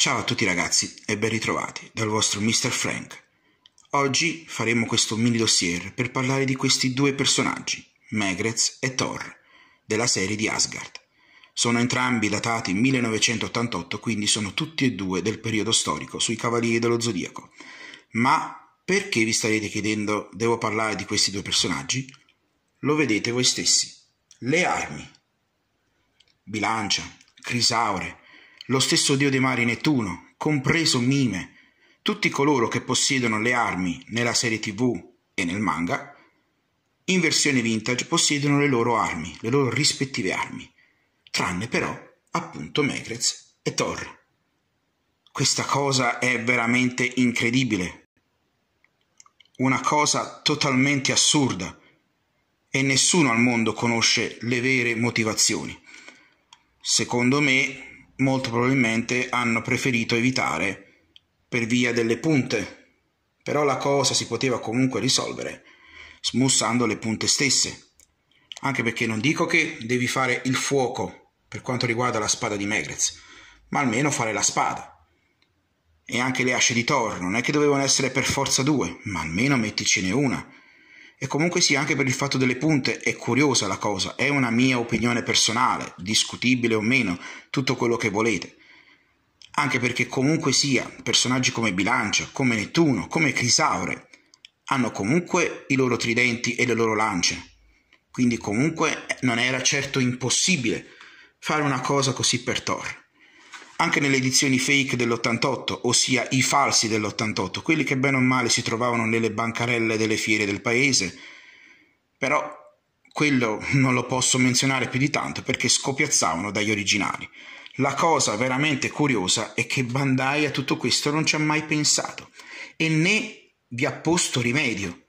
Ciao a tutti ragazzi e ben ritrovati dal vostro Mr. Frank. Oggi faremo questo mini dossier per parlare di questi due personaggi, Megrez e Thor, della serie di Asgard. Sono entrambi datati 1988, quindi sono tutti e due del periodo storico sui Cavalieri dello Zodiaco. Ma perché vi starete chiedendo devo parlare di questi due personaggi? Lo vedete voi stessi. Le armi. Bilancia, crisaure, lo stesso dio dei mari Nettuno, compreso Mime, tutti coloro che possiedono le armi nella serie tv e nel manga, in versione vintage possiedono le loro armi, le loro rispettive armi, tranne però appunto Megrez e Thor. Questa cosa è veramente incredibile, una cosa totalmente assurda e nessuno al mondo conosce le vere motivazioni. Secondo me molto probabilmente hanno preferito evitare per via delle punte. Però la cosa si poteva comunque risolvere smussando le punte stesse. Anche perché non dico che devi fare il fuoco per quanto riguarda la spada di Megrez, ma almeno fare la spada. E anche le asce di Thor non è che dovevano essere per forza due, ma almeno metticene una e comunque sì, anche per il fatto delle punte è curiosa la cosa, è una mia opinione personale, discutibile o meno, tutto quello che volete. Anche perché comunque sia, personaggi come Bilancia, come Nettuno, come Crisaure, hanno comunque i loro tridenti e le loro lance. Quindi comunque eh, non era certo impossibile fare una cosa così per Thor anche nelle edizioni fake dell'88, ossia i falsi dell'88, quelli che bene o male si trovavano nelle bancarelle delle fiere del paese. Però quello non lo posso menzionare più di tanto perché scopiazzavano dagli originali. La cosa veramente curiosa è che Bandai a tutto questo non ci ha mai pensato e né vi ha posto rimedio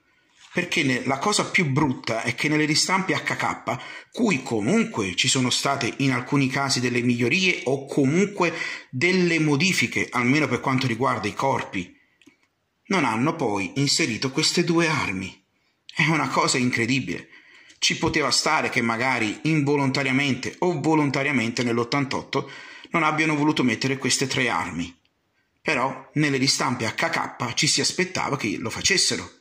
perché la cosa più brutta è che nelle ristampe HK, cui comunque ci sono state in alcuni casi delle migliorie o comunque delle modifiche, almeno per quanto riguarda i corpi, non hanno poi inserito queste due armi. È una cosa incredibile. Ci poteva stare che magari involontariamente o volontariamente nell'88 non abbiano voluto mettere queste tre armi. Però nelle ristampe HK ci si aspettava che lo facessero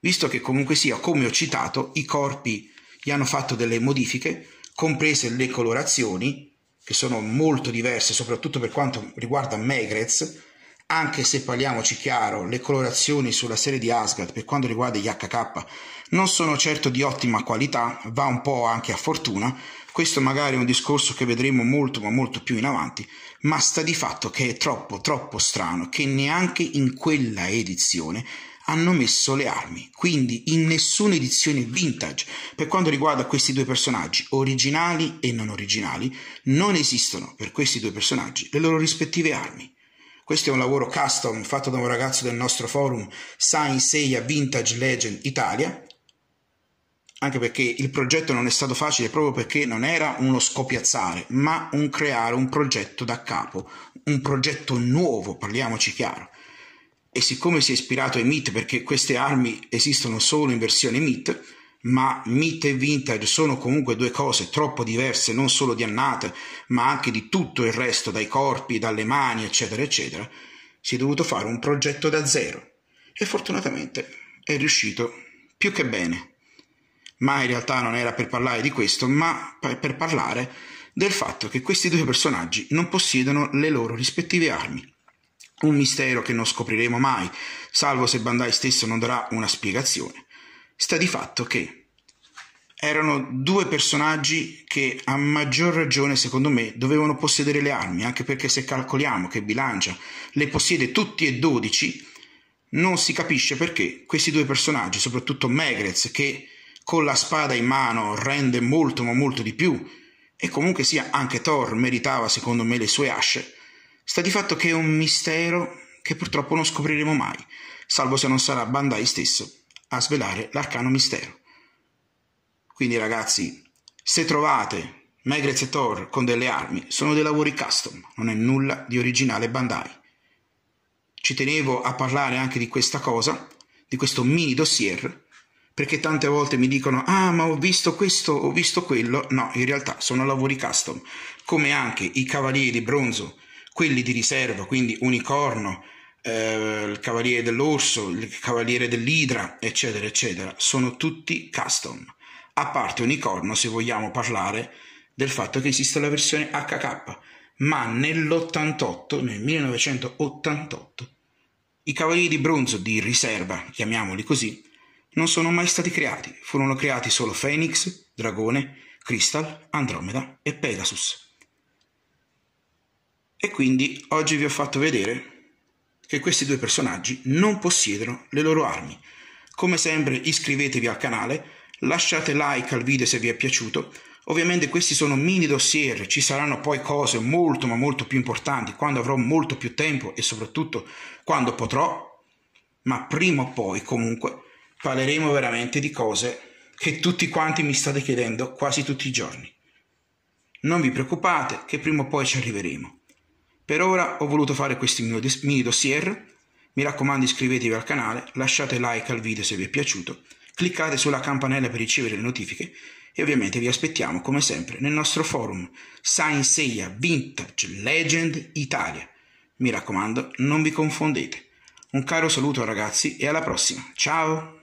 visto che comunque sia, come ho citato, i corpi gli hanno fatto delle modifiche, comprese le colorazioni, che sono molto diverse, soprattutto per quanto riguarda Megrez, anche se parliamoci chiaro, le colorazioni sulla serie di Asgard per quanto riguarda gli HK non sono certo di ottima qualità, va un po' anche a fortuna, questo magari è un discorso che vedremo molto ma molto più in avanti, ma sta di fatto che è troppo troppo strano che neanche in quella edizione hanno messo le armi, quindi in nessuna edizione vintage per quanto riguarda questi due personaggi, originali e non originali, non esistono per questi due personaggi le loro rispettive armi. Questo è un lavoro custom fatto da un ragazzo del nostro forum Sign Seiya Vintage Legend Italia, anche perché il progetto non è stato facile proprio perché non era uno scopiazzare, ma un creare un progetto da capo, un progetto nuovo, parliamoci chiaro e siccome si è ispirato ai MIT perché queste armi esistono solo in versione MIT, ma MIT e Vintage sono comunque due cose troppo diverse non solo di annate, ma anche di tutto il resto, dai corpi, dalle mani, eccetera, eccetera, si è dovuto fare un progetto da zero e fortunatamente è riuscito più che bene. Ma in realtà non era per parlare di questo, ma per parlare del fatto che questi due personaggi non possiedono le loro rispettive armi. Un mistero che non scopriremo mai, salvo se Bandai stesso non darà una spiegazione. Sta di fatto che erano due personaggi che a maggior ragione, secondo me, dovevano possedere le armi, anche perché se calcoliamo che Bilancia le possiede tutti e dodici, non si capisce perché questi due personaggi, soprattutto Megrez, che con la spada in mano rende molto ma molto di più, e comunque sia anche Thor meritava secondo me le sue asce, Sta di fatto che è un mistero che purtroppo non scopriremo mai, salvo se non sarà Bandai stesso a svelare l'arcano mistero. Quindi ragazzi, se trovate Megrez e Thor con delle armi, sono dei lavori custom, non è nulla di originale Bandai. Ci tenevo a parlare anche di questa cosa, di questo mini dossier, perché tante volte mi dicono ah ma ho visto questo, ho visto quello, no, in realtà sono lavori custom, come anche i cavalieri di bronzo quelli di riserva, quindi Unicorno, eh, il Cavaliere dell'Orso, il Cavaliere dell'Idra, eccetera, eccetera, sono tutti custom. A parte Unicorno, se vogliamo parlare del fatto che esiste la versione HK, ma nell'88, nel 1988, i Cavalieri di Bronzo di riserva, chiamiamoli così, non sono mai stati creati, furono creati solo Phoenix, Dragone, Crystal, Andromeda e Pegasus. E quindi oggi vi ho fatto vedere che questi due personaggi non possiedono le loro armi. Come sempre iscrivetevi al canale, lasciate like al video se vi è piaciuto, ovviamente questi sono mini dossier, ci saranno poi cose molto ma molto più importanti quando avrò molto più tempo e soprattutto quando potrò, ma prima o poi comunque parleremo veramente di cose che tutti quanti mi state chiedendo quasi tutti i giorni. Non vi preoccupate che prima o poi ci arriveremo. Per ora ho voluto fare questi mini dossier, mi raccomando iscrivetevi al canale, lasciate like al video se vi è piaciuto, cliccate sulla campanella per ricevere le notifiche e ovviamente vi aspettiamo come sempre nel nostro forum Sainseia Vintage Legend Italia. Mi raccomando, non vi confondete. Un caro saluto ragazzi e alla prossima. Ciao!